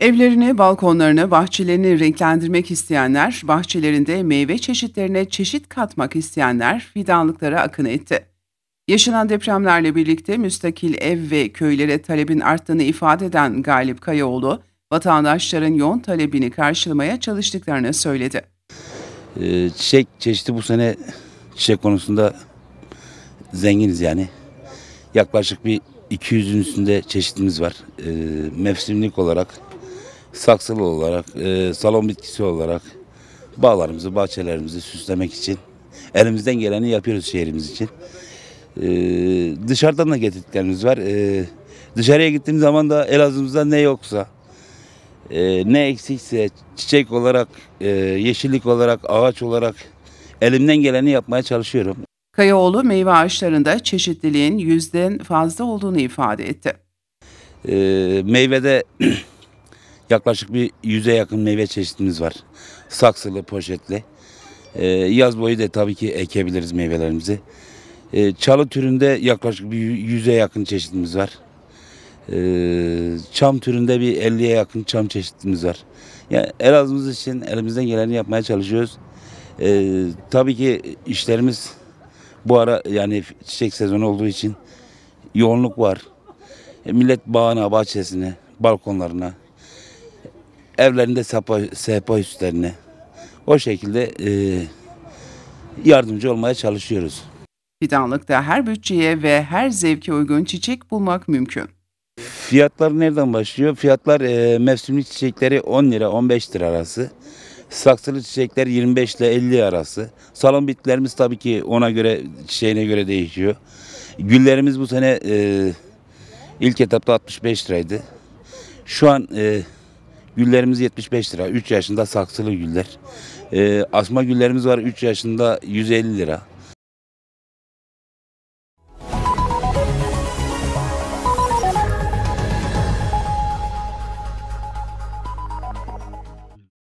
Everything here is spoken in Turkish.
Evlerini, balkonlarını, bahçelerini renklendirmek isteyenler, bahçelerinde meyve çeşitlerine çeşit katmak isteyenler fidanlıklara akın etti. Yaşanan depremlerle birlikte müstakil ev ve köylere talebin arttığını ifade eden Galip Kayaoğlu, vatandaşların yoğun talebini karşılamaya çalıştıklarını söyledi. Ee, çiçek çeşidi bu sene çiçek konusunda zenginiz yani. Yaklaşık bir 200'ün üstünde çeşitimiz var. Ee, mevsimlik olarak saksılı olarak, e, salon bitkisi olarak bağlarımızı, bahçelerimizi süslemek için elimizden geleni yapıyoruz şehrimiz için. E, dışarıdan da getirdiklerimiz var. E, dışarıya gittiğim zaman da Elazığ'ımızda ne yoksa, e, ne eksikse çiçek olarak, e, yeşillik olarak, ağaç olarak elimden geleni yapmaya çalışıyorum. Kayaoğlu meyve ağaçlarında çeşitliliğin yüzden fazla olduğunu ifade etti. E, meyvede Yaklaşık bir yüze yakın meyve çeşitimiz var. Saksılı, poşetli. Ee, yaz boyu da tabii ki ekebiliriz meyvelerimizi. Ee, çalı türünde yaklaşık bir yüze yakın çeşitimiz var. Ee, çam türünde bir 50'ye yakın çam çeşitimiz var. Yani Elazığ'ımız için elimizden geleni yapmaya çalışıyoruz. Ee, tabii ki işlerimiz bu ara yani çiçek sezonu olduğu için yoğunluk var. E, millet bağına, bahçesine, balkonlarına, evlerinde sehpa, sehpa üstlerine o şekilde e, yardımcı olmaya çalışıyoruz. Fidanlıkta her bütçeye ve her zevke uygun çiçek bulmak mümkün. Fiyatlar nereden başlıyor? Fiyatlar e, mevsimli çiçekleri 10 lira 15 lira arası. Saksılı çiçekler 25 ile 50 arası. Salon bitkilerimiz tabii ki ona göre şeyine göre değişiyor. Güllerimiz bu sene e, ilk etapta 65 liraydı. Şu an e, Güllerimiz 75 lira. 3 yaşında saksılı güller. Ee, asma güllerimiz var 3 yaşında 150 lira.